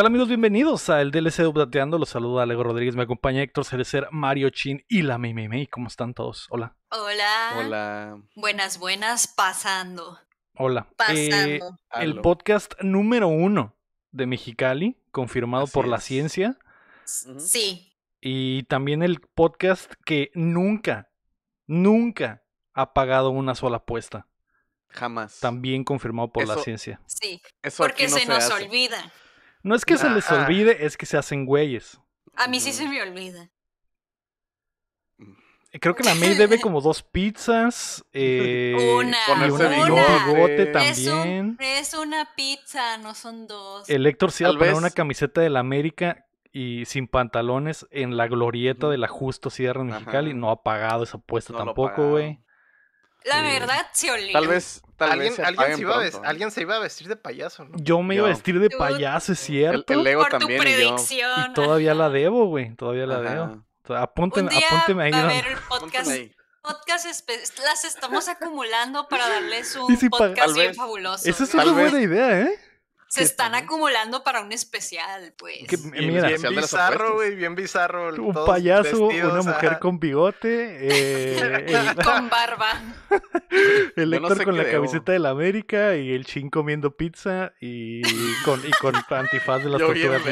Hola amigos? Bienvenidos a el DLC de Los saluda Alego Rodríguez, me acompaña Héctor Cerecer, Mario Chin y la Meme. ¿Cómo están todos? Hola. Hola. Hola. Buenas, buenas, pasando. Hola. Pasando. Eh, el podcast número uno de Mexicali, confirmado por la ciencia. Sí. Y también el podcast que nunca, nunca ha pagado una sola apuesta. Jamás. También confirmado por la ciencia. Sí. Eso porque no se, se, nos olvida. No es que se les olvide, es que se hacen güeyes. A mí sí se me olvida. Mm. Creo que la May debe como dos pizzas. Eh, una, y un bigote también. Es, una pizza, no son dos. El Héctor sí va una camiseta de la América y sin pantalones en la glorieta de la Justo Sierra Mexicali. No ha pagado esa apuesta tampoco, güey. La verdad, se olía. Tal vez, ¿Alguien, se iba a vestir de payaso, ¿no? Yo me iba a vestir de payaso, es cierto. Te Por también, tu predicción. Y todavía la debo, güey. Todavía la debo. Apúnteme, Un día ahí. Va a ver el podcast. podcast las estamos acumulando para darles un podcast bien fabuloso. Esa es una buena idea, ¿eh? Se están acumulando para un especial, pues. bien, bizarro, güey, bien bizarro. Un payaso, una mujer con bigote. Eh, Con barba. el Héctor con la camiseta oh. de la América y el Chin comiendo pizza y con, y con antifaz de las tortugas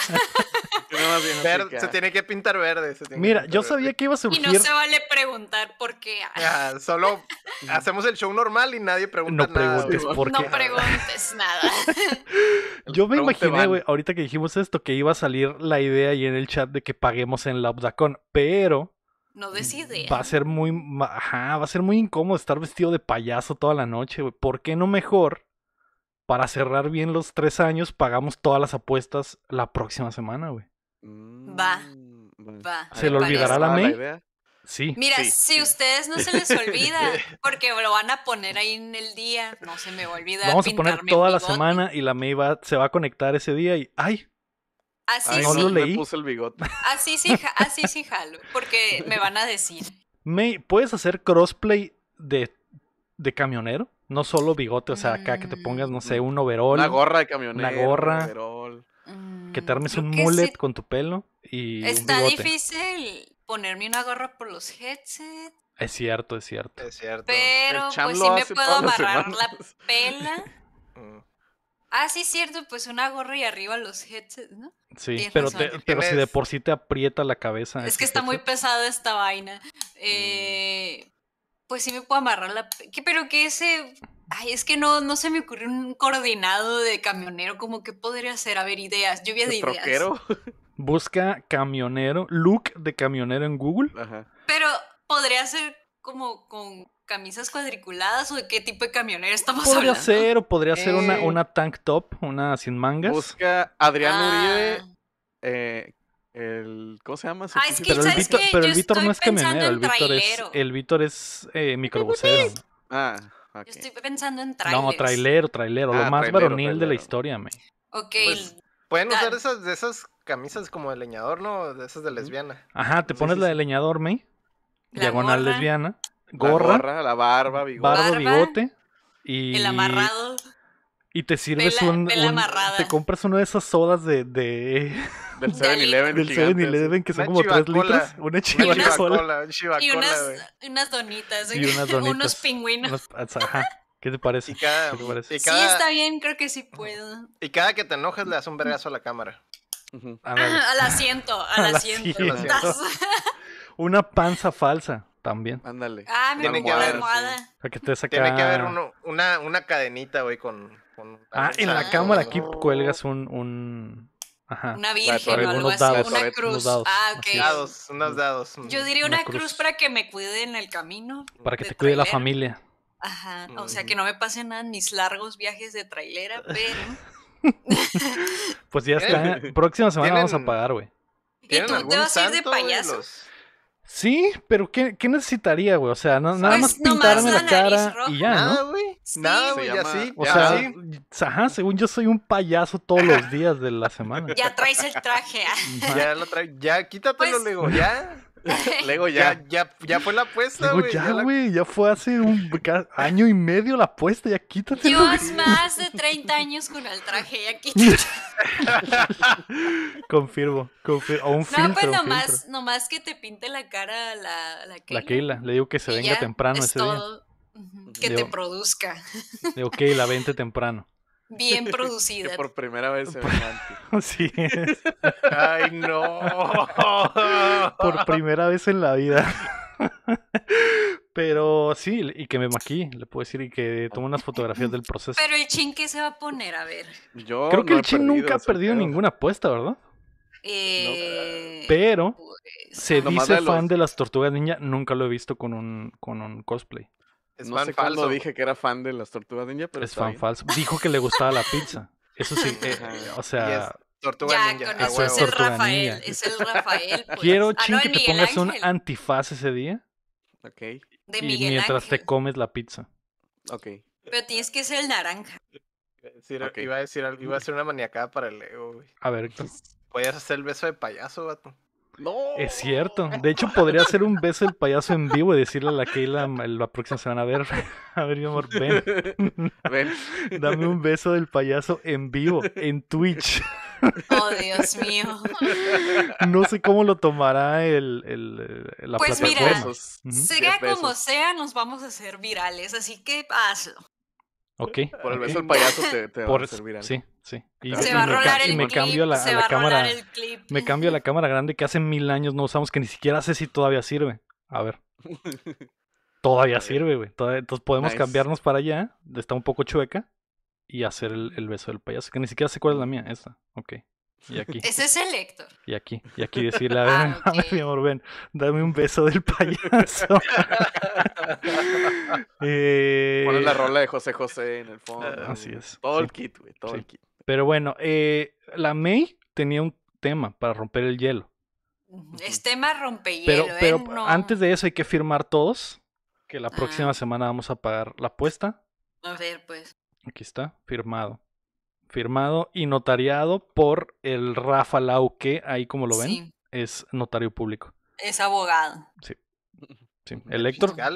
se ah. tiene que pintar verde. Mira, yo sabía que iba a surgir. Y no se vale preguntar por qué. solo hacemos el show normal y nadie pregunta no Preguntes por qué. No preguntes nada. yo me imaginé, güey, ahorita que dijimos esto, que iba a salir la idea ahí en el chat de que paguemos en la Obdacon, pero. No decide. Va a ser muy. Ajá, va a ser muy incómodo estar vestido de payaso toda la noche, güey. ¿Por qué no mejor para cerrar bien los tres años, pagamos todas las apuestas la próxima semana, güey. Va. Mm, va. ¿Se le olvidará la May? sí. Mira, si ustedes no se les olvida, porque lo van a poner ahí en el día, no se me olvida. Vamos a poner toda la semana y la May se va a conectar ese día y ¡ay! Así sí. Me puse el bigote. Así sí, así sí jalo, porque me van a decir. May, ¿puedes hacer crossplay de, de camionero? No solo bigote, o sea, acá que te ah. pongas, no sé, un overol. Una gorra de camionero. Una gorra. Mm, que te armes un mullet con tu pelo y. Está difícil ponerme una gorra por los headsets. Es cierto, es cierto. Es cierto. Pero pues sí me puedo amarrar la pela. Mm. ah, sí, es cierto, pues una gorra y arriba los headsets, ¿no? Sí, pero, pero si de por sí te aprieta la cabeza. Es que está muy pesada esta vaina. Mm. Eh, pues sí me puedo amarrar la... ¿Qué, pero que ese... Ay, es que no, no se me ocurrió un coordinado de camionero, como que podría hacer, a ver, ideas, lluvia de ideas. Troquero? Busca camionero, look de camionero en Google. Ajá. Pero podría ser como con camisas cuadriculadas o de qué tipo de camionero estamos hablando. Podría ser, o podría ser una, eh. una tank top, una sin mangas. Busca Adrián ah. Uribe, eh, el, ¿Cómo se llama? Ah, pero, el Víctor, el Víctor, no es camionero, el Víctor es, el Víctor es eh, microbusero. Ah, okay. Yo estoy pensando en trailer No, trailero, trailero, lo ah, más varonil de la historia, me. Ok. Pues, pueden usar esas, de esas camisas como de leñador, ¿no? De esas de lesbiana. Ajá, te pones la de leñador, me. Diagonal lesbiana. Gorra la, la barba, bigote. Barba, bigote. Y... El amarrado. Y te sirves un, te compras una de esas sodas de, de... Del 7-Eleven. Del 7-Eleven, que son como tres litros. Una chivacola. Y unas, donitas. Y unas donitas. unos pingüinos. ¿Qué te parece? Cada, sí, está bien, creo que sí puedo. Y cada que te enojes le das un vergazo a la cámara. a la siento al asiento, al a asiento. Una panza falsa también. Ándale. Ah, me tiene que haber, que Tiene que haber una, una cadenita, güey, con, con... Ah, en la cámara aquí oh. cuelgas un, una virgen o algo así, dados, una cruz. dados, ah, unos dados. Yo diría una, cruz. para que me cuide en el camino. Para que te cuide la familia. Ajá, o sea que no me pasen nada en mis largos viajes de trailera, pero. pues ya está. Próxima semana vamos a pagar, güey. ¿Y tú te vas a ir de payaso? Sí, pero ¿qué, qué necesitaría, güey? O sea, no, nada pues más pintarme la, cara y ya, ¿no? Nada, güey. Nada, güey, así. O sea, ¿sí? ajá, según yo soy un payaso todos los días de la semana. Ya traes el traje. Ya lo traes. Ya, quítatelo, luego. Pues ya. Luego ya, ya, fue la apuesta, güey. Ya, güey, ya, fue hace un año y medio la apuesta, ya quítate. Dios, más de 30 años con el traje, ya quítate. confirmo, confirmo. no, pues nomás, que te pinte la cara la, la le digo que se venga temprano ese día. Que te produzca. Digo, la vente temprano. Bien producida. Que por primera vez se ¡Ay, no! por primera vez en la vida. Pero sí, y que me maquí, le puedo decir, y que tome unas fotografías del proceso. Pero el chin, ¿qué se va a poner? A ver. Yo Creo que el chin nunca ha perdido ninguna apuesta, ¿verdad? Eh, Pero pues, se dice fan de las tortugas ninja, nunca lo he visto con un, con un cosplay. Es no fan falso. dije que era fan de las tortugas ninja, pero. Es fan falso. Dijo que le gustaba la pizza. Eso sí, eh, eh, o sea. Tortuga Ninja. es el Rafael. Es pues. ah, el Rafael. Quiero, Chin, que te pongas un antifaz ese día. Ok. y mientras te comes la pizza. Ok. Pero tienes que ser el naranja. iba, a decir, iba a ser una maniacada para el ego, A ver, Podías hacer el beso de payaso, vato. No. Es cierto. De hecho, podría hacer un beso del payaso en vivo y decirle a la Keila la próxima semana, a ver, a ver, mi amor, ven. ven. Dame un beso del payaso en vivo, en Twitch. Oh, Dios mío. No sé cómo lo tomará el, el, eh, la pues mira, sea como sea, nos vamos a hacer virales, así que hazlo. Ok. Por el beso del payaso te, va a servir algo. Sí, sí. Y, me cambio la, cámara, Me cambio a la cámara grande que hace mil años no usamos, que ni siquiera sé si todavía sirve. A ver. Todavía sirve, güey. Entonces podemos cambiarnos para allá. Está un poco chueca. Y hacer el, el, beso del payaso. Que ni siquiera sé cuál es la mía. Esta. Ok. Y aquí. Ese es el Héctor. Y aquí, y aquí decirle, a ver, ah, mi amor, ven, dame un beso del payaso. eh... la rola de José José en el fondo. Ah, así es. Todo el kit, Pero bueno, eh, la May tenía un tema para romper el hielo. Es tema rompehielo, Pero, ¿eh? pero antes de eso hay que firmar todos que la ah. próxima semana vamos a pagar la apuesta. A ver, pues. Aquí está, firmado firmado y notariado por el Rafa Lauque, ahí como lo ven, es notario público. Es abogado. Sí. El, elector El,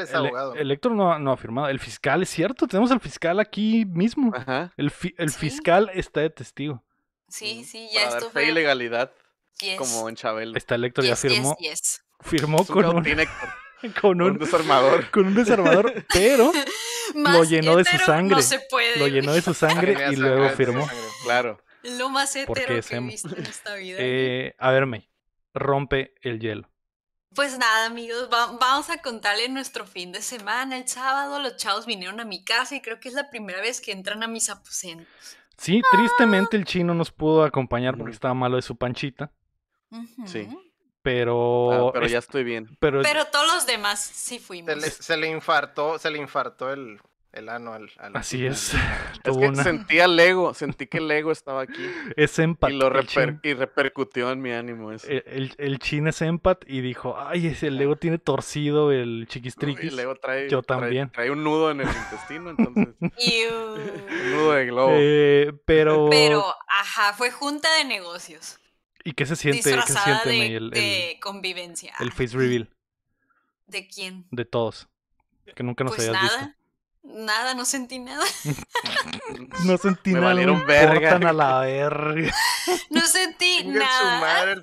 no, ha firmado. El fiscal, es cierto, tenemos al fiscal aquí mismo. El, fiscal está de testigo. Sí, sí, ya Para esto fue... ilegalidad. Como en Chabelo. Está el ya firmó. firmó con... con un, desarmador. Con un desarmador, pero lo llenó de su sangre. No se puede, lo llenó de su sangre y luego firmó. Claro. Lo más hetero que he visto en esta vida. Eh, a verme, rompe el hielo. Pues nada, amigos, vamos a contarle nuestro fin de semana. El sábado los chavos vinieron a mi casa y creo que es la primera vez que entran a mis aposentos. Sí, tristemente ah. el chino nos pudo acompañar porque mm. estaba malo de su panchita. Sí. Ah, pero... pero ya estoy bien. Pero, todos los demás sí fuimos. Se le, se infartó, se le infartó el, el ano al... Así es. es que sentí ego, sentí que el ego estaba aquí. Es empat. Y, repercutió en mi ánimo eso. El, el, chin es empat y dijo, ay, el ego tiene torcido el chiquistriquis. el Yo también. Trae, un nudo en el intestino, entonces... Uh, un nudo de globo. Eh, pero... Pero, ajá, fue junta de negocios. ¿Y qué se siente? ¿Qué el, convivencia. El face reveal. ¿De quién? De todos. Que nunca nos pues habías nada. visto. Nada, no sentí nada. no sentí nada. Valieron verga. a la verga. No sentí nada.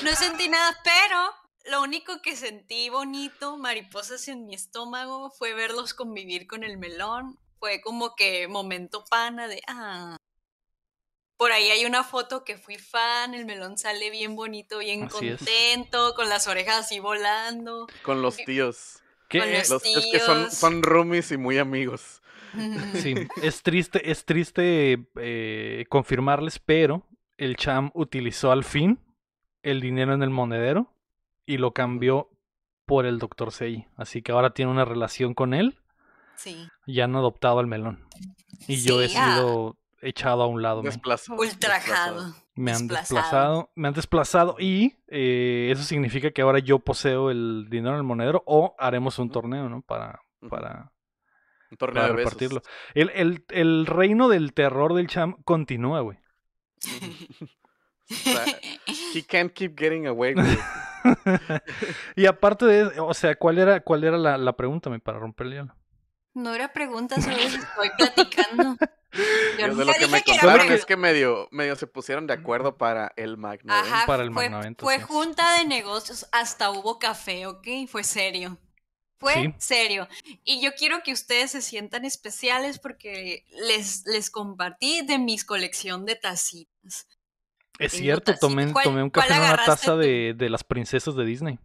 no sentí nada, pero lo único que sentí bonito, mariposas en mi estómago, fue verlos convivir con el melón. Fue como que momento pana de, ah, por ahí hay una foto que fui fan, el melón sale bien bonito, bien contento, con las orejas así volando. Con los tíos. ¿Qué? los, Es que son, son roomies y muy amigos. Sí, es triste, es triste eh, confirmarles, pero el Cham utilizó al fin el dinero en el monedero y lo cambió por el Dr. Sei. Así que ahora tiene una relación con él. Sí. Ya han adoptado al melón. Y yo he ah. sido echado a un lado. Me... Ultrajado. Me han desplazado. Me han desplazado y eh, eso significa que ahora yo poseo el dinero en el monedero o haremos un torneo, ¿no? Para, para, repartirlo. El, el, el, reino del terror del cham continúa, güey. He can't keep getting away y aparte de, eso, o sea, ¿cuál era, cuál era la, pregunta para romper el hielo? No era pregunta, solo estoy platicando. de lo que me contaron es que medio, medio se pusieron de acuerdo para el magno para el fue, junta de negocios, hasta hubo café, ¿ok? Fue serio. Fue serio. Y yo quiero que ustedes se sientan especiales porque les, les compartí de mis colección de tacitas. Es cierto, Tomé, un café en una taza de, de las princesas de Disney.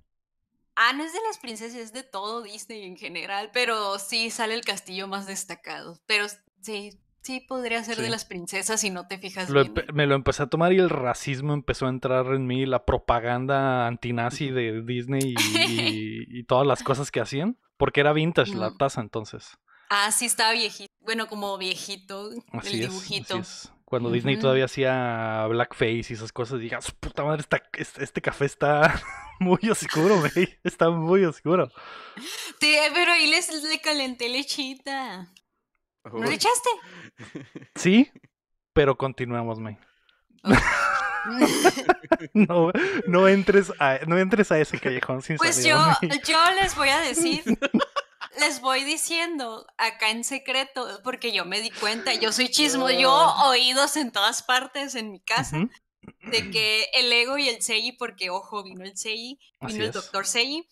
Ah, no es de las princesas, es de todo Disney en general, pero sí sale el castillo más destacado. Pero sí, sí podría ser de las princesas si no te fijas bien. Me lo empecé a tomar y el racismo empezó a entrar en mí, la propaganda antinazi de Disney y, todas las cosas que hacían, porque era vintage la mm. taza entonces. Ah, sí, estaba viejito. Bueno, como viejito, el dibujito. Cuando Disney todavía hacía blackface y esas cosas, digas, ah, puta madre, este, este, café está muy oscuro, güey. Está muy oscuro. pero ahí les, le calenté lechita. ¿No le Sí, pero continuamos, May. no, entres a, no entres a ese callejón sin Pues yo, yo les voy a decir les voy diciendo acá en secreto, porque yo me di cuenta, yo soy chismo, yo oídos en todas partes en mi casa, de que el ego y el Sei, porque ojo, vino el Sei, vino el doctor Sei,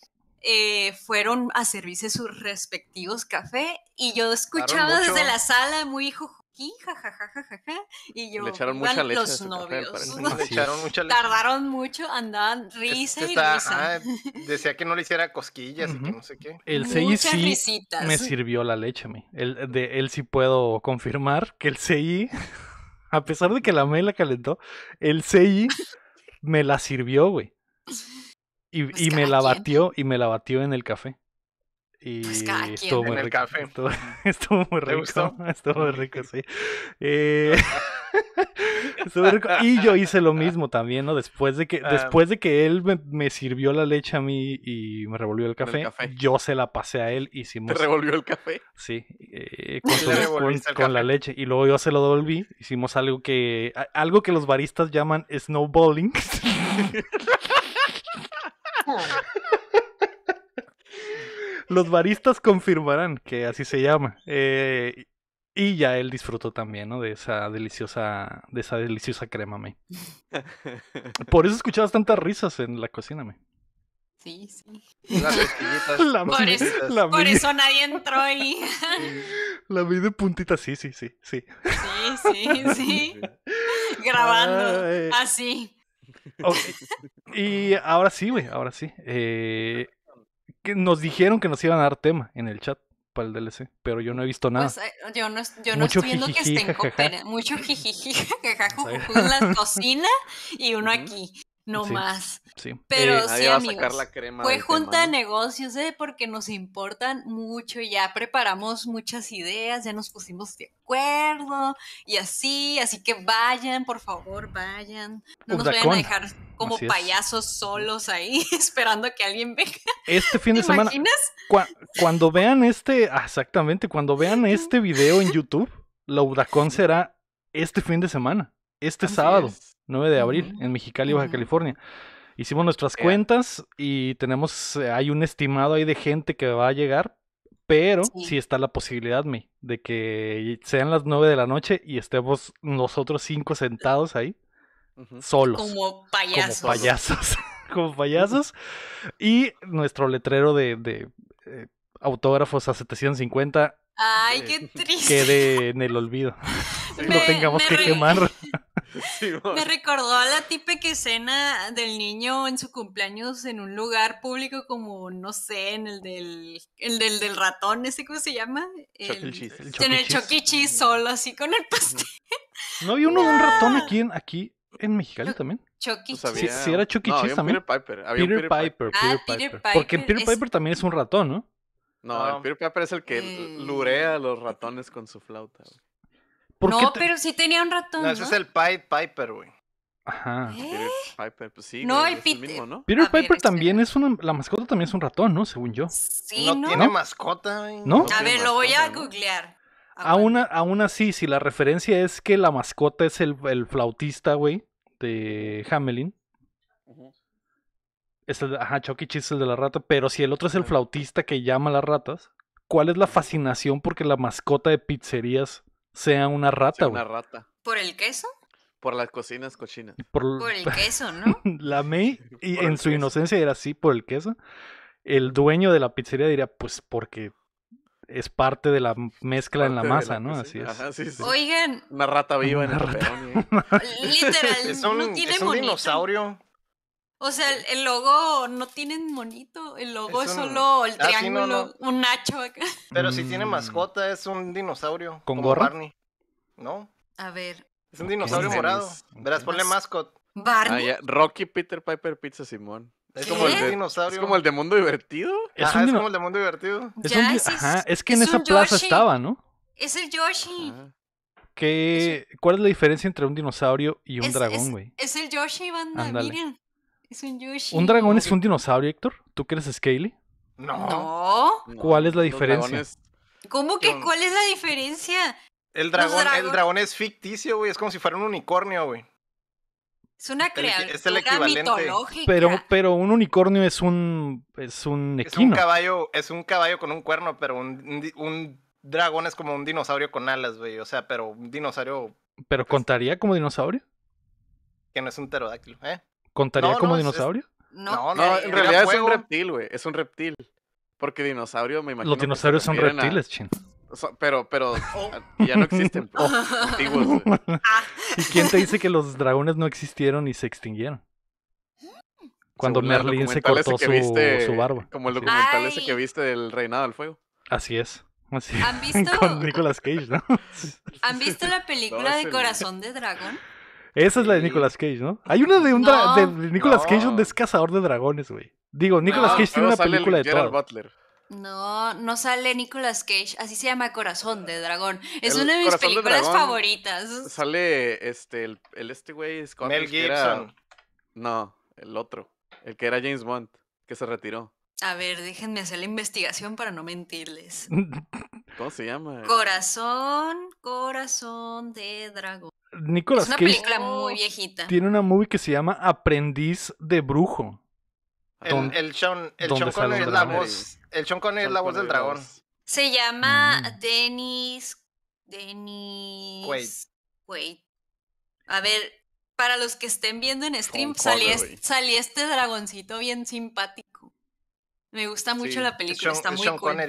eh, fueron a servirse sus respectivos café y yo escuchaba desde la sala muy hijo jajajaja, y yo, le los novios. echaron mucha leche. Tardaron mucho, andaban risa y risa. Ah, decía que no le hiciera cosquillas y que no sé qué. El CI me sirvió la leche, me. El, de él sí puedo confirmar que el CI, a pesar de que la me la calentó, el CI me la sirvió, güey. Pues y, me la batió, y me la batió en el café. Pues, y estuvo muy en rico. El café. Estuvo, muy rico. Estuvo muy rico, sí. Eh, estuvo rico. Y yo hice lo mismo también, ¿no? Después de que, ah. después de que él me, sirvió la leche a mí y me revolvió el café, yo se la pasé a él. y Hicimos, ¿Te revolvió el café? Sí, eh, con, la leche. Y luego yo se lo devolví. Hicimos algo que, algo que los baristas llaman snowballing. Los baristas confirmarán que así se llama. Eh, y ya él disfrutó también, ¿no? De esa deliciosa, de esa deliciosa crema, me. Por eso escuchabas tantas risas en la cocina, me. Sí, sí. la por, eso, por eso, nadie entró y. La vi de puntita, sí, sí, sí, sí. Sí, sí, sí. Grabando. Así. Y ahora sí, güey, ahora sí. Eh, nos dijeron que nos iban a dar tema en el chat para el DLC, pero yo no he visto nada. Pues, eh, yo no, estoy viendo que estén mucho jijiji, jajaja, en la cocina y uno aquí. No más. Sí. Pero sí, amigos. fue junta de negocios, ¿eh? Porque nos importan mucho. Ya preparamos muchas ideas, ya nos pusimos de acuerdo y así. Así que vayan, por favor, vayan. No nos vayan a dejar como payasos solos ahí esperando que alguien venga. Este fin de ¿Te semana. Imaginas? cuando vean este, ah, exactamente, cuando vean este video en YouTube, La Laudacón será este fin de semana, este sábado. 9 de abril, en Mexicali, Baja California. Hicimos nuestras cuentas y tenemos, eh, hay un estimado ahí de gente que va a llegar, pero sí, está la posibilidad, me de que sean las 9 de la noche y estemos nosotros cinco sentados ahí, solos. Como payasos. Como payasos. como payasos. Y nuestro letrero de, eh, autógrafos a 750. Ay, eh, triste. Quede en el olvido. no tengamos que quemar. Me recordó a la que cena del niño en su cumpleaños en un lugar público como, no sé, en el del, el del, del ratón, ese cómo se llama. El, en el choquichi solo, así con el pastel. ¿No había uno de un ratón aquí en, aquí en Mexicali también? Chucky Si sí, era Chucky no, también. Peter Piper. Había Peter, Piper, ah, Porque Peter Piper también es un ratón, ¿no? No, ah, Peter Piper es el que eh. lurea a los ratones con su flauta no, pero sí tenía un ratón. No, ese es el Piper, güey. Ajá. ¿Eh? Pues Piper, pues sí. ¿no? Piper también es una. La mascota también es un ratón, ¿no? Según yo. Sí, no. ¿no? tiene mascota, güey. ¿No? a ver, lo voy a googlear. Ah, aún, así, si la referencia es que la mascota es el, flautista, güey, de Hamelin. Es el, ajá, Chucky e. Cheese es el de la rata, pero si el otro es el flautista que llama a las ratas, ¿cuál es la fascinación porque la mascota de pizzerías sea una rata, Una rata. ¿Por el queso? Por las cocinas cochinas. Por, el queso, ¿no? la May, y en su inocencia era así, por el queso. El dueño de la pizzería diría, pues porque es parte de la mezcla en la masa, ¿no? Así es. Oigan. Una rata viva en el Literal. no es un dinosaurio. O sea, el, logo no tiene monito, el logo es, solo el ah, triángulo, un nacho acá. Pero si tiene mm. mascota, es un dinosaurio. ¿Con gorra? Barney. ¿No? A ver. Es un dinosaurio morado. Verás, ponle mascot. Barney. Ah, Rocky, Peter Piper, Pizza Simón. Es como, el dinosaurio. es como el de mundo divertido. ¿Es como el de mundo divertido. Es, un... Ajá, es que en esa plaza estaba, ¿no? Es el Yoshi. ¿Cuál es la diferencia entre un dinosaurio y un dragón, güey? Es, el Yoshi, banda, miren. Es un Yoshi. ¿Un dragón es un dinosaurio, Héctor? ¿Tú que Scaly? No. ¿Cuál es la diferencia? ¿Cómo que cuál es la diferencia? El dragón, es ficticio, güey. Es como si fuera un unicornio, güey. Es una creación es mitológica. Pero, pero un unicornio es un es un equino. Es un caballo, es un caballo con un cuerno, pero un, un dragón es como un dinosaurio con alas, güey. O sea, pero un dinosaurio. ¿Pero pues, contaría como dinosaurio? Que no es un pterodáctilo, ¿eh? ¿Contaría como dinosaurio? no, no, eh, en realidad es un reptil, güey. Es un reptil. Porque dinosaurio, me imagino. Los dinosaurios son reptiles, ching. Pero, pero oh. ah, ya no existen. Oh. Ah. ¿Y quién te dice que los dragones no existieron y se extinguieron? Mm. Cuando Merlin se cortó su, su, barba. Como el documental ese que viste del Reinado del Fuego. Así es. Así Con Nicolas Cage, ¿no? ¿Han visto la película de Corazón de Dragón? Esa es la de Nicolas Cage, ¿no? Hay una de, un de Nicolas Cage donde es cazador de dragones, güey. Digo, Nicolas Cage tiene una película de No, no sale Nicolas Cage, así se llama Corazón de Dragón. Es una de mis películas favoritas. Sale este el, este güey Scott Mel Gibson. No, el otro, el que era James Bond, que se retiró. A ver, déjenme hacer la investigación para no mentirles. ¿Cómo se llama? Corazón, corazón de dragón. Nicolas es una película muy viejita. Tiene una movie que se llama Aprendiz de Brujo. El, Sean, el Connery es la voz, el la voz del dragón. Se llama mm. Dennis. Dennis. Wait. A ver, para los que estén viendo en stream, salió este dragoncito bien simpático. Me gusta mucho la película, está muy cool.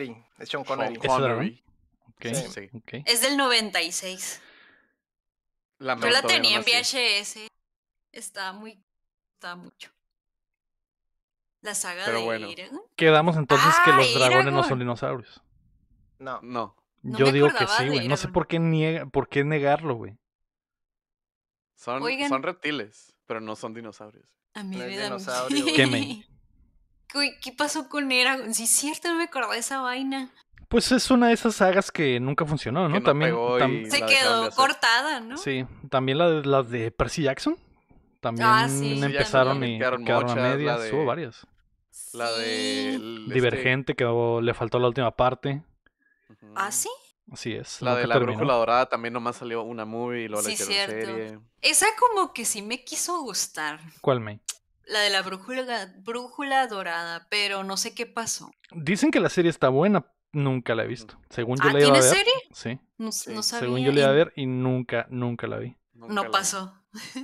Es es del 96. Yo la tenía en VHS. Estaba muy. Estaba mucho. La saga Pero de bueno. Quedamos entonces que los ah, dragones no son dinosaurios. No. No. Yo digo que sí, güey. No sé por qué, niega, por qué negarlo, güey. Son, son reptiles, pero no son dinosaurios. A mí me da dinosaurio. ¿Qué, pasó con Eragon? Sí, cierto, no me acordaba de esa vaina. Pues es una de esas sagas que nunca funcionó, ¿no? también se quedó cortada, ¿no? Sí, también la de, de Percy Jackson. También ah, sí, empezaron y quedaron, a medias, hubo varias. La de este Divergente que le faltó la última parte. ¿Ah, sí? Así es. La de la brújula dorada también nomás salió una movie y luego sí, la cierto. Esa como que sí me quiso gustar. ¿Cuál me? La de la brújula, brújula dorada, pero no sé qué pasó. Dicen que la serie está buena, Nunca la he visto. Según yo ah, la iba a ver. serie? Sí. No, sabía. Según yo la iba a ver y nunca, nunca la vi. no pasó.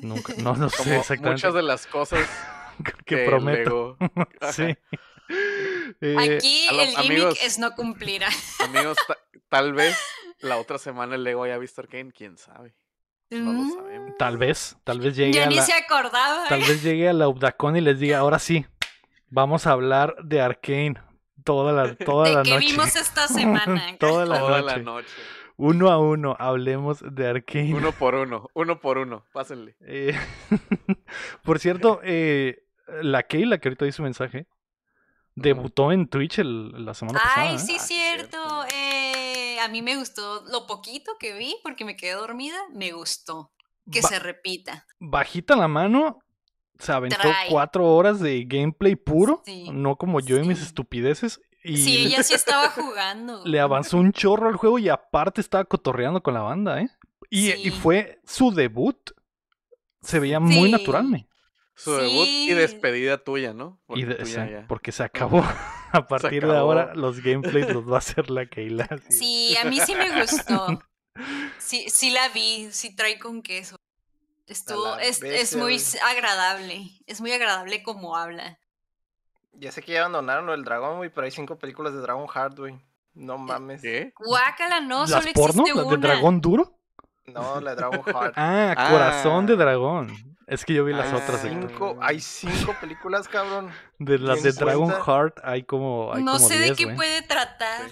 Nunca. No, no sé exactamente. Muchas de las cosas que, prometo. sí. Eh, Aquí el gimmick es no cumplir. Amigos, tal vez la otra semana el Lego haya visto Arkane, quién sabe. No lo mm. sabemos. Tal vez, tal vez llegue a ni se acordaba. Tal vez llegue a la Ubdacon y les diga, ahora sí, vamos a hablar de Arkane. toda la, toda la la noche. vimos esta semana? toda la noche. Uno a uno, hablemos de Arkane. Uno por uno, uno por uno, pásenle. Eh, por cierto, eh, la Keila que ahorita hizo mensaje, debutó en Twitch la semana pasada. ¿eh? Ay, ah, sí, cierto. a mí me gustó lo poquito que vi porque me quedé dormida, me gustó. Que se repita. Bajita la mano, se aventó cuatro horas de gameplay puro, no como yo y mis estupideces. Y sí, ella sí estaba jugando. le avanzó un chorro al juego y aparte estaba cotorreando con la banda, ¿eh? Y, fue su debut. Se veía muy natural, me. Su debut y despedida tuya, ¿no? Porque, se ah. acabó. a partir de ahora los gameplays los va a hacer la Keila. Sí, a mí sí me gustó. Sí, sí la vi, sí trae con queso. Estuvo, es, muy agradable, es muy agradable como habla. Ya sé que ya abandonaron el dragón, güey, pero hay cinco películas de Dragon Heart güey. No eh, mames. ¿Qué? no, solo porno? ¿La ¿De dragón duro? No, la de Dragon Heart. ah, corazón de ah. dragón. Es que yo vi las otras. Cinco, hay cinco películas, cabrón. De las de Dragon Heart hay como. no sé de qué puede tratar.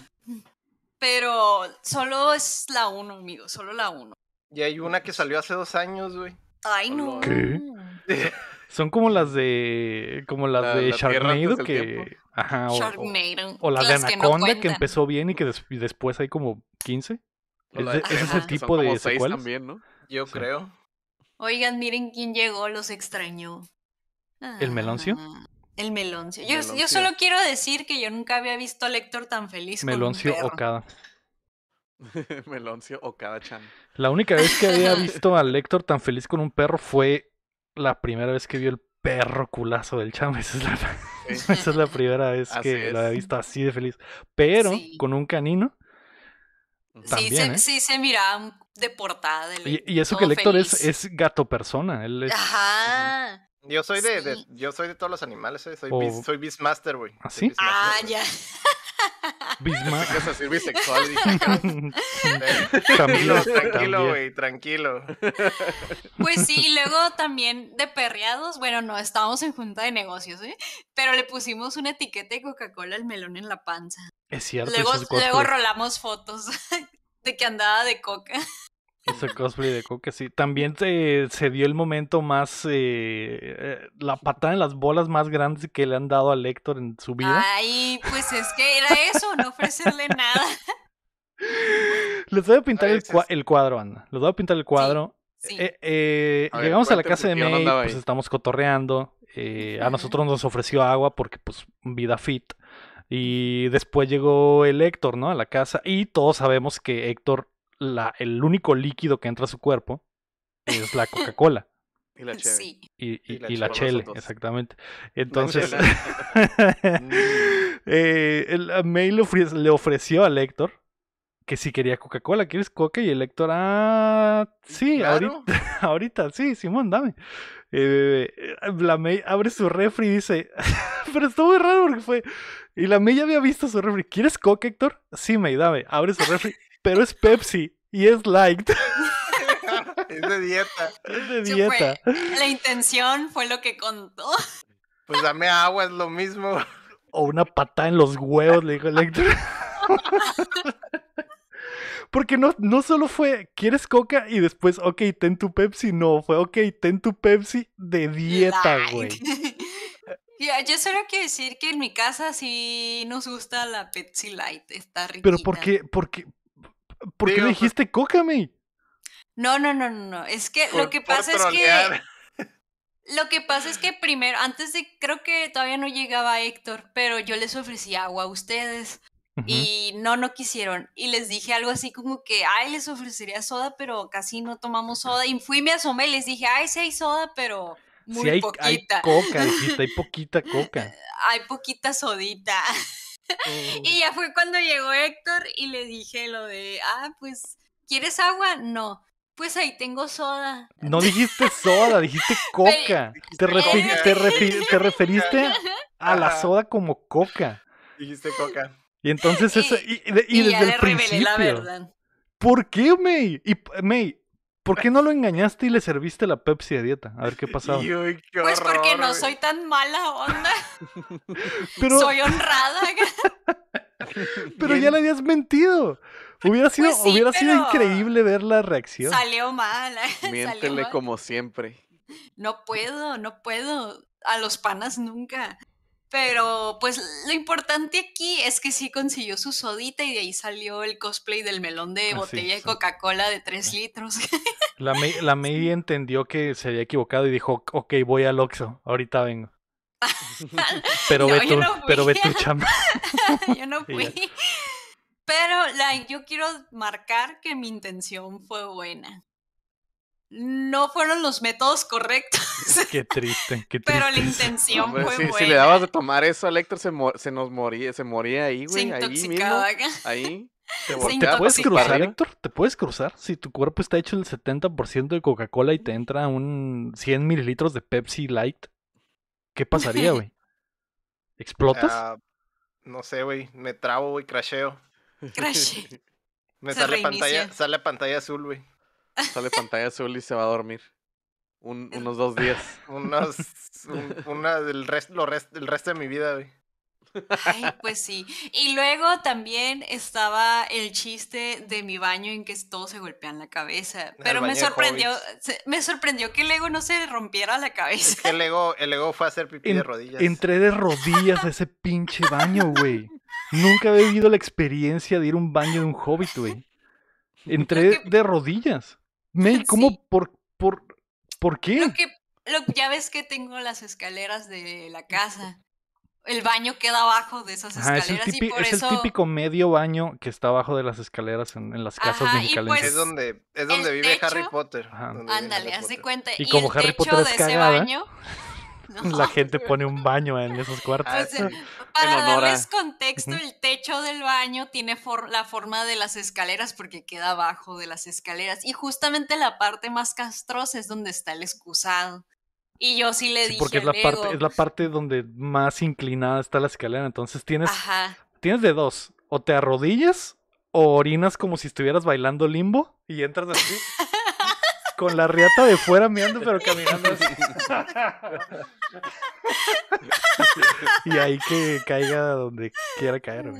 Pero solo es la uno, amigo. Solo la uno. Y hay una que salió hace dos años, güey. Ay, no. ¿Qué? Son como las de. Como las de Sharknado que. o, las, de Anaconda que, empezó bien y que después hay como 15. Pues es, es, ese tipo de secuelas. también, Yo creo. Oigan, miren quién llegó, los extrañó. ¿El Meloncio? Ah, el Meloncio. Yo, solo quiero decir que yo nunca había visto a Lector tan feliz. Meloncio con un perro. Okada. meloncio Okada-chan. La única vez que había visto a Lector tan feliz con un perro fue la primera vez que vio el perro culazo del chamo, Esa, es la, primera vez que lo había visto así de feliz. Pero con un canino. También, sí, se, ¿eh? sí, se miraba de portada. y, eso que Lector es, gato persona. Ajá. Yo soy de, yo soy de todos los animales, eh, soy, soy Beastmaster, güey. ¿Ah, sí? Ah, ya. Beastmaster. bisexual. tranquilo, tranquilo, güey, tranquilo. Pues sí, y luego también de perreados, bueno, no, estábamos en junta de negocios, ¿eh? Pero le pusimos una etiqueta de Coca-Cola al melón en la panza. Es cierto. Luego, luego rolamos fotos de que andaba de coca cosplay de sí. También se, dio el momento más. Eh, eh, la patada en las bolas más grandes que le han dado a Héctor en su vida. Ay, pues es que era eso, no ofrecerle nada. Les voy a pintar el, cuadro, Ana. Les voy a pintar el cuadro. Eh, llegamos a la casa de May, pues estamos cotorreando. a nosotros nos ofreció agua porque, pues, vida fit. Y después llegó el Héctor, ¿no? A la casa. Y todos sabemos que Héctor la, el único líquido que entra a su cuerpo es la Coca-Cola. Y la chele. Y, la, exactamente. Entonces, mm. eh, May le, ofreció a Héctor que si quería Coca-Cola, ¿quieres Coca? Y el Lector, ah, sí, ahorita, ahorita, sí, Simón, dame. Eh, la May abre su refri y dice, pero estuvo muy raro porque fue, y la May ya había visto su refri, ¿quieres Coca, Héctor? Sí, May, dame, abre su refri pero es Pepsi y es light. es de dieta. Es de dieta. la intención fue lo que contó. Pues dame agua, es lo mismo. O una patada en los huevos, le dijo Electra. Porque no, no solo fue, ¿quieres coca? Y después, ok, ten tu Pepsi. No, fue, ok, ten tu Pepsi de dieta, güey. yo solo quiero decir que en mi casa sí nos gusta la Pepsi Light, está rica. Pero ¿por qué, por, qué, ¿Por qué pues dijiste cócame? No, no, no, no, no. Es que lo que pasa es que. Lo que pasa es que primero, antes de, creo que todavía no llegaba Héctor, pero yo les ofrecí agua a ustedes y no, no quisieron. Y les dije algo así como que, ay, les ofrecería soda, pero casi no tomamos soda. Y fui, me asomé y les dije, ay, sí hay soda, pero muy sí, hay, poquita. coca, hay poquita coca. hay poquita sodita. Oh. y ya fue cuando llegó Héctor y le dije lo de, ah, pues, ¿quieres agua? No. Pues ahí tengo soda. No dijiste soda, dijiste coca. te, te, referiste a la soda como coca. Dijiste coca. Y entonces eso, y, desde el principio. ¿Por qué, May? Y May, ¿Por qué no lo engañaste y le serviste la Pepsi de dieta? A ver qué pasaba. pues porque no soy tan mala onda. Soy honrada. Pero ya le habías mentido. Hubiera pues sido, hubiera sido increíble ver la reacción. Salió mal. Eh, Miéntele como siempre. No puedo, no puedo. A los panas nunca. Pero pues lo importante aquí es que sí consiguió su sodita y de ahí salió el cosplay del melón de botella de Coca-Cola de 3 litros. La May, entendió que se había equivocado y dijo, ok, voy al Oxxo, ahorita vengo. pero, ve tu, pero ve tu chamba. yo no fui. Pero yo quiero marcar que mi intención fue buena no fueron los métodos correctos. Qué triste, qué triste. Pero la intención pues, fue si, buena. Si le dabas de tomar eso a Lector, se, nos moría, se moría ahí, güey. ahí ¿Te, puedes cruzar, Héctor? ¿Te puedes cruzar? Si tu cuerpo está hecho el 70% de Coca-Cola y te entra un 100 mililitros de Pepsi Light, ¿qué pasaría, güey? ¿Explotas? Ah, no sé, güey. Me trabo, güey. Crasheo. Crasheo. Me sale pantalla, sale pantalla azul, güey. Sale pantalla azul y se va a dormir. unos dos días. unos. una, el, resto de mi vida, güey. Ay, pues sí. Y luego también estaba el chiste de mi baño en que todos se golpean la cabeza. Pero me sorprendió, me sorprendió que el ego no se rompiera la cabeza. el ego, el fue a hacer pipí de rodillas. Entré de rodillas a ese pinche baño, güey. Nunca había vivido la experiencia de ir a un baño de un hobbit, güey. Entré de rodillas. May, ¿cómo? Por, por, ¿Por qué? Lo que, ya ves que tengo las escaleras de la casa. El baño queda abajo de esas escaleras. es, el, típico, medio baño que está abajo de las escaleras en, las casas de mexicanas. es pues, donde, es donde vive Harry Potter. Ándale, haz de cuenta. Y, como Harry Potter es de ese baño la gente pone un baño en esos cuartos. para darles contexto, el techo del baño tiene la forma de las escaleras porque queda abajo de las escaleras. Y justamente la parte más castrosa es donde está el excusado. Y yo sí le dije. Porque es la, parte, es la parte donde más inclinada está la escalera. Entonces tienes, tienes de dos. O te arrodillas o orinas como si estuvieras bailando limbo y entras así. con la riata de fuera mirando, pero caminando así y ahí que caiga donde quiera caer.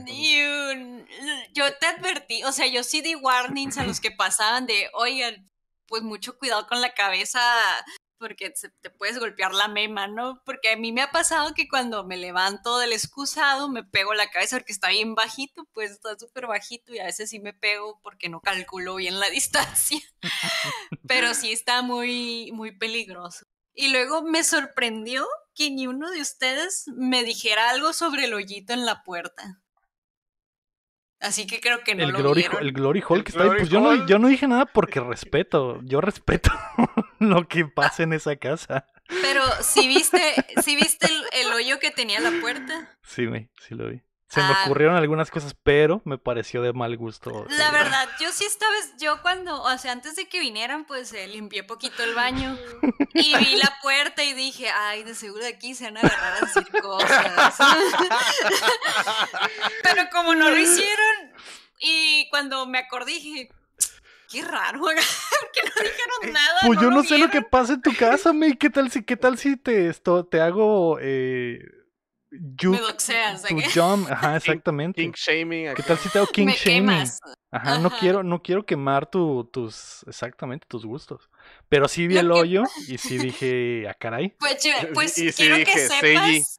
Yo te advertí, o sea, yo sí di warnings a los que pasaban de, oye, pues mucho cuidado con la cabeza porque te puedes golpear la mema, ¿no? Porque a mí me ha pasado que cuando me levanto del excusado me pego la cabeza porque está bien bajito, pues está súper bajito y a veces sí me pego porque no calculo bien la distancia, pero sí está muy, muy peligroso. Y luego me sorprendió que ni uno de ustedes me dijera algo sobre el hoyito en la puerta. Así que creo que no el lo glory, El Glory Hall que está ahí. Pues yo no, yo no, dije nada porque respeto. Yo respeto lo que pasa en esa casa. Pero si viste, si viste el, hoyo que tenía la puerta. Sí, güey, sí lo vi. Se me ah. ocurrieron algunas cosas, pero me pareció de mal gusto. La verdad, yo sí esta vez, yo cuando, o sea, antes de que vinieran, pues eh, limpié poquito el baño y vi la puerta y dije, ay, de seguro de aquí se van a agarrar a decir cosas. pero como no lo hicieron y cuando me acordé dije, qué raro, que no dijeron eh, nada. Pues yo no sé lo que pasa en tu casa, me, ¿qué tal si, qué tal si te, esto, te hago... Eh, you, tu ¿eh? jump, ajá, exactamente. King, shaming. ¿Qué tal si te hago king shaming? Ajá, no quiero, no quiero quemar tus, exactamente, tus gustos. Pero sí vi el hoyo y sí dije, a ah, caray. Pues, pues y, quiero sí dije, que sepas,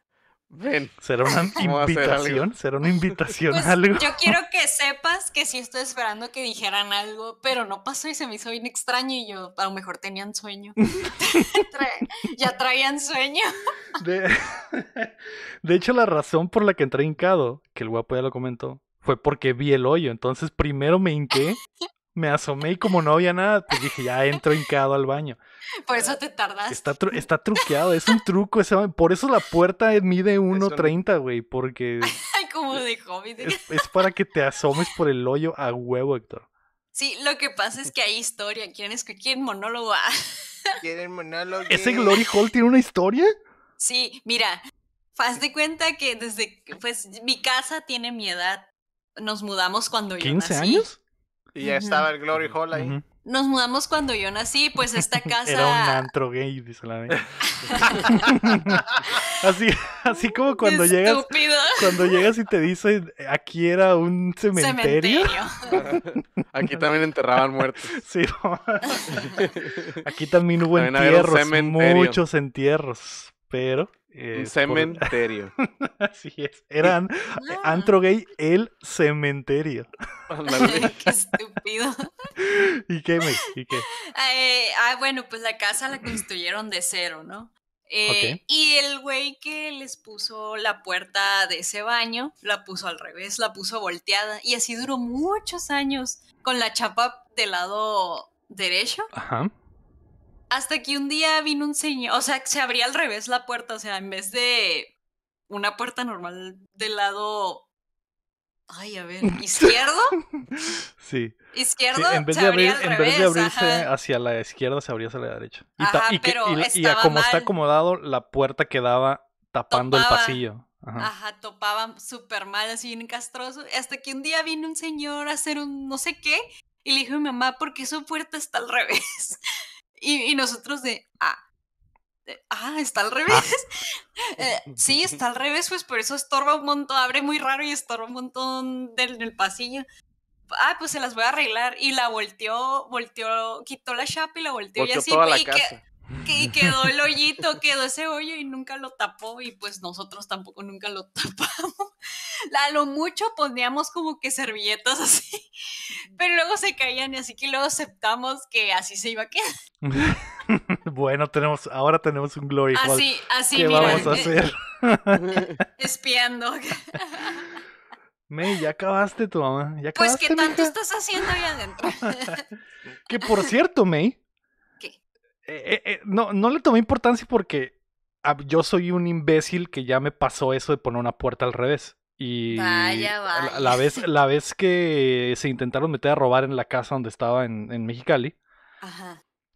Ven. ¿Será una invitación? ¿Será una pues, invitación pues, a algo? Yo quiero que sepas que sí estoy esperando que dijeran algo, pero no pasó y se me hizo bien extraño y yo a lo mejor tenían sueño. ya traían sueño. de, de, hecho, la razón por la que entré hincado, que el guapo ya lo comentó, fue porque vi el hoyo. Entonces primero me hinqué me asomé y como no había nada, pues dije, ya entro hincado al baño. Por eso te tardas. Está, está truqueado, es un truco. por eso la puerta mide 1.30, güey, porque... como de hobby. Es, para que te asomes por el hoyo a huevo, Héctor. Sí, lo que pasa es que hay historia. ¿Quieren que ¿Quién monólogo? ¿Quieren monólogo? ¿Ese Glory Hall tiene una historia? Sí, mira, haz de cuenta que desde, pues, mi casa tiene mi edad. Nos mudamos cuando ¿15 yo nací. años? Y ya estaba el Glory Hall ahí. Nos mudamos cuando yo nací, pues esta casa. Era un antro gay, dice así, así como cuando Estúpido. Cuando llegas y te dicen aquí era un cementerio. aquí también enterraban muertos. Sí. aquí también hubo entierros, muchos entierros. Pero cementerio. Así es. Eran Antrogay ah. antro gay el cementerio. qué estúpido. ¿Y qué, me, ¿Y eh, ah, bueno, pues la casa la construyeron de cero, ¿no? Eh, y el güey que les puso la puerta de ese baño, la puso al revés, la puso volteada. Y así duró muchos años con la chapa del lado derecho. Ajá hasta que un día vino un señor, o sea, se abría al revés la puerta, o sea, en vez de una puerta normal del lado... Ay, a ver, ¿izquierdo? sí. ¿Izquierdo? en vez, de, en vez de abrirse hacia la izquierda, se abría hacia la derecha. Y, pero y, como está acomodado, la puerta quedaba tapando el pasillo. Ajá, ajá topaba súper mal, así bien castroso. Hasta que un día vino un señor a hacer un no sé qué y le dijo a mi mamá, ¿por qué su puerta está al revés? Y, nosotros de, ah, ah, está al ah. revés. Eh, sí, está al revés, pues por eso estorba un montón, abre muy raro y estorba un montón del, pasillo. Ah, pues se las voy a arreglar. Y la volteó, volteó, quitó la chapa y la volteó, y así y quedó el hoyito, quedó ese hoyo y nunca lo tapó y pues nosotros tampoco nunca lo tapamos. A lo mucho poníamos como que servilletas así, pero luego se caían y así que luego aceptamos que así se iba a quedar. bueno, tenemos, ahora tenemos un glory hole. Así, así, vamos a eh, hacer? espiando. May, ya acabaste tu mamá. pues, que tanto estás haciendo ahí adentro? que por cierto, May, eh, eh, no, no le tomé importancia porque ah, yo soy un imbécil que ya me pasó eso de poner una puerta al revés. Y La, vez, la vez que se intentaron meter a robar en la casa donde estaba en, Mexicali,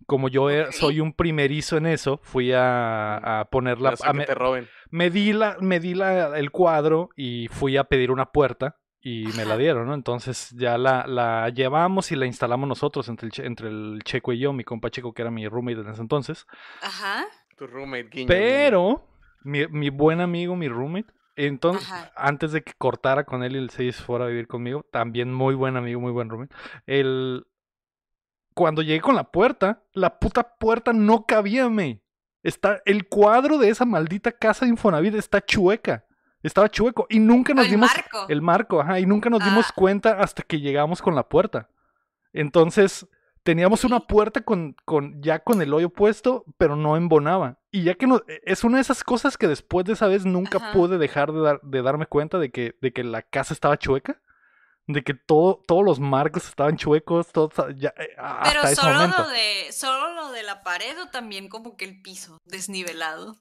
como yo soy un primerizo en eso, fui a, a poner la... me, Me di, la, la, el cuadro y fui a pedir una puerta y me la dieron, ¿no? Entonces ya la, llevamos y la instalamos nosotros entre el, entre el Checo y yo, mi compa Checo, que era mi roommate en ese entonces. Ajá. Tu roommate, guiño, Pero mi, buen amigo, mi roommate, entonces, antes de que cortara con él y el se fuera a vivir conmigo, también muy buen amigo, muy buen roommate, el, Cuando llegué con la puerta, la puta puerta no cabía, me. Está, el cuadro de esa maldita casa de Infonavit está chueca. Estaba chueco y nunca nos dimos el marco, y nunca nos ah. dimos cuenta hasta que llegamos con la puerta. Entonces, teníamos una puerta con, con ya con el hoyo puesto, pero no embonaba. Y ya que no, e, es una de esas cosas que después de esa vez nunca pude dejar de, dar, de darme cuenta de que, de que la casa estaba chueca de que todo, todos los marcos estaban chuecos, todo, ya, eh, hasta Pero solo lo de solo lo de la pared o también como que el piso desnivelado.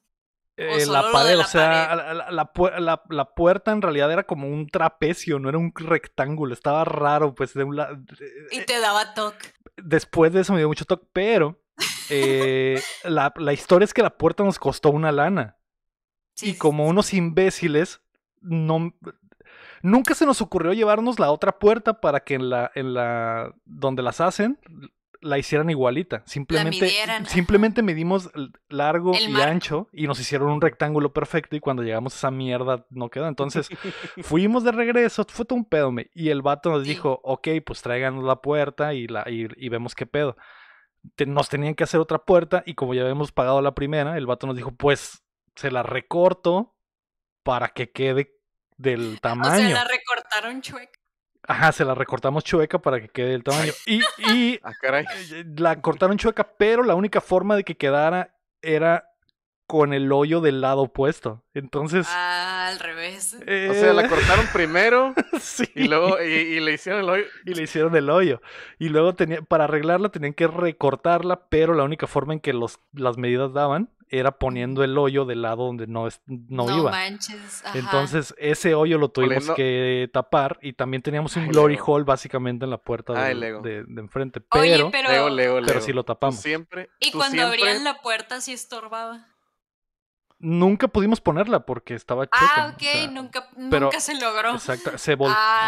Eh, la pared, o sea, La, puerta en realidad era como un trapecio, no era un rectángulo, estaba raro, pues de un lado. Y eh, te daba toque. Después de eso me dio mucho toque, pero eh, la, historia es que la puerta nos costó una lana. y como unos imbéciles, no, nunca se nos ocurrió llevarnos la otra puerta para que en la, en la, donde las hacen, la hicieran igualita. Simplemente, simplemente medimos largo y ancho y nos hicieron un rectángulo perfecto y cuando llegamos a esa mierda no quedó. Entonces fuimos de regreso, fue todo un pedo. y el vato nos dijo, ok, pues tráiganos la puerta y, la, y, vemos qué pedo. nos tenían que hacer otra puerta y como ya habíamos pagado la primera, el vato nos dijo, pues se la recorto para que quede del tamaño. O la recortaron chueca. Ajá, se la recortamos chueca para que quede el tamaño. Y, y ah, eh, la cortaron chueca, pero la única forma de que quedara era con el hoyo del lado opuesto. Entonces. Ah, al revés. O sea, la eh, cortaron primero. Y luego. le hicieron el hoyo. Y le hicieron el hoyo. Y luego tenía, para arreglarla tenían que recortarla, pero la única forma en que los, las medidas daban era poniendo el hoyo del lado donde no, no, no iba. Entonces ese hoyo lo tuvimos que tapar y también teníamos un glory hole básicamente en la puerta de, enfrente. Pero, pero... sí lo tapamos. Siempre, y cuando abrían la puerta Si estorbaba. Nunca pudimos ponerla porque estaba chueca. Ah, ok, nunca, pero, se logró. Exacto,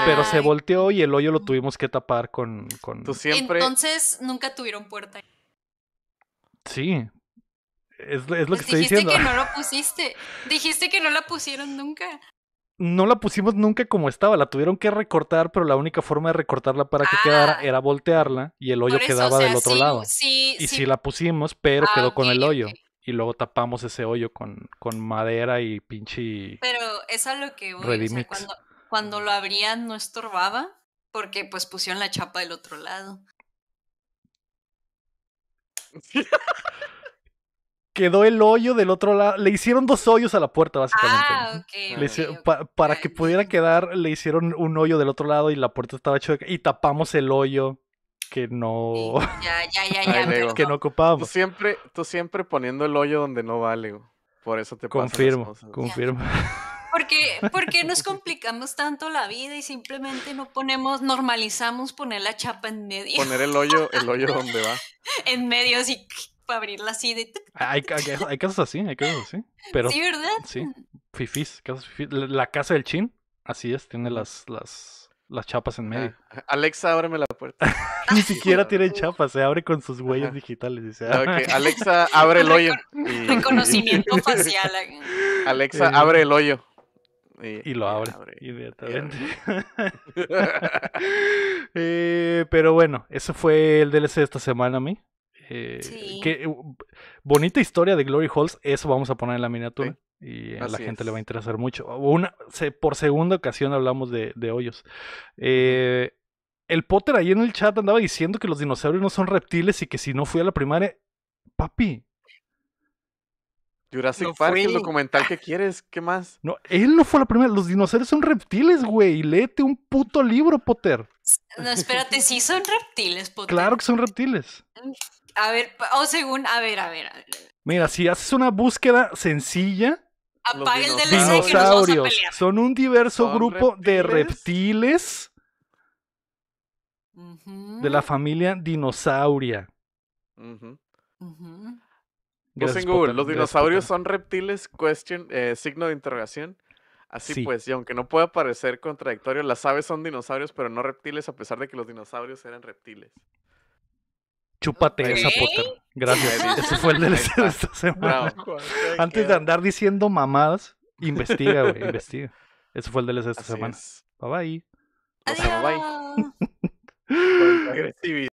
pero se volteó y el hoyo lo tuvimos que tapar con... con... Entonces nunca tuvieron puerta. Sí, es, lo que pues estoy diciendo. Dijiste que no lo pusiste. Dijiste que no la pusieron nunca. No la pusimos nunca como estaba, la tuvieron que recortar, pero la única forma de recortarla para que quedara ah. era voltearla y el hoyo quedaba del otro lado. y sí. la pusimos, pero ah, quedó con el hoyo. Y luego tapamos ese hoyo con, con madera y pinche. Pero es lo que voy. O cuando, lo abrían no estorbaba, porque pues pusieron la chapa del otro lado. quedó el hoyo del otro lado. Le hicieron dos hoyos a la puerta, básicamente. Ah, okay, para que pudiera quedar, le hicieron un hoyo del otro lado y la puerta estaba hecha. Y tapamos el hoyo que no. Ya, ya, ya, ya. que no ocupamos Tú siempre, tú siempre poniendo el hoyo donde no vale. Por eso te Confirmo, confirmo. Porque, porque nos complicamos tanto la vida y simplemente no ponemos, normalizamos poner la chapa en medio. Poner el hoyo, el hoyo donde va. en medio, así para abrirla así de... Hay, casos así, hay casos así. Pero, sí, ¿verdad? Sí, La casa del chin, así es, tiene las, las, las chapas en medio. Ah, Alexa, ábreme la puerta. Ni siquiera tiene chapas, se abre con sus huellas digitales. Ah, Alexa, abre el hoyo. Reconocimiento facial. Ah. Alexa, eh, abre el hoyo. Y, lo abre, inmediatamente. Eh, pero bueno, ese fue el DLC de esta semana a mí. Eh, bonita historia de Glory Halls, eso vamos a poner en la miniatura. Y a la gente le va a interesar mucho. Una, por segunda ocasión hablamos de, hoyos. Eh, el Potter ahí en el chat andaba diciendo que los dinosaurios no son reptiles y que si no fui a la primaria. Papi. Jurassic Park, el documental que quieres, ¿qué más? No, él no fue la primera. Los dinosaurios son reptiles, güey. Léete un puto libro, Potter. No, espérate, sí son reptiles, Potter. Claro que son reptiles a ver, o oh, según, a ver, a ver, Mira, si haces una búsqueda sencilla, apaga el DLC que nos Son un diverso grupo de reptiles de la familia dinosauria. los dinosaurios son reptiles, question, eh, signo de interrogación. Así pues, y aunque no pueda parecer contradictorio, las aves son dinosaurios, pero no reptiles, a pesar de que los dinosaurios eran reptiles. Chúpate esa puta, Gracias. Ese fue el DLC de esta semana. Antes de andar diciendo mamadas, investiga, güey, investiga. Ese fue el DLC de esta semana. Bye bye. Adiós. Bye bye. Agresividad.